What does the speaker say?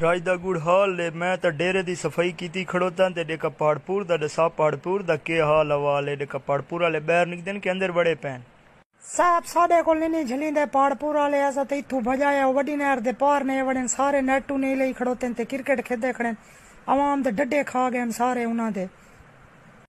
ਰਾਜ ਦਾ ਗੁੜ ਹਾਲ ਲੈ ਮੈਂ ਤਾਂ ਡੇਰੇ ਦੀ ਸਫਾਈ ਕੀਤੀ ਖੜੋਤਾ ਤੇ ਦੇ ਕਪੜਪੂਰ ਦਾ ਦਸਾ ਪੜਪੂਰ ਦਾ ਕੀ ਹਾਲ ਹਵਾਲੇ ਦੇ ਕਪੜਪੂਰ ਵਾਲੇ ਬਾਹਰ ਨੇ ਕੇ ਅੰਦਰ ਬੜੇ ਪੈਣ ਸਾਬ ਸਾਡੇ ਕੋਲ ਨਹੀਂ ਝਲਿੰਦੇ ਪੜਪੂਰ ਵਾਲੇ ਅਸਾਂ ਤੇ ਇੱਥੋਂ ਭਜਾਇਆ ਵੱਡੀ ਨਹਿਰ ਦੇ ਪਾਰ ਨੇ ਵੜਨ ਸਾਰੇ ਨੈਟੂ ਨਹੀਂ ਲਈ ਖੜੋਤੇ ਤੇ ਕ੍ਰਿਕਟ ਖੇਡੇ ਖੜੇ ਆਵਾਮ ਦੇ ਡੱਡੇ ਖਾ ਗਏ ਸਾਰੇ ਉਹਨਾਂ ਦੇ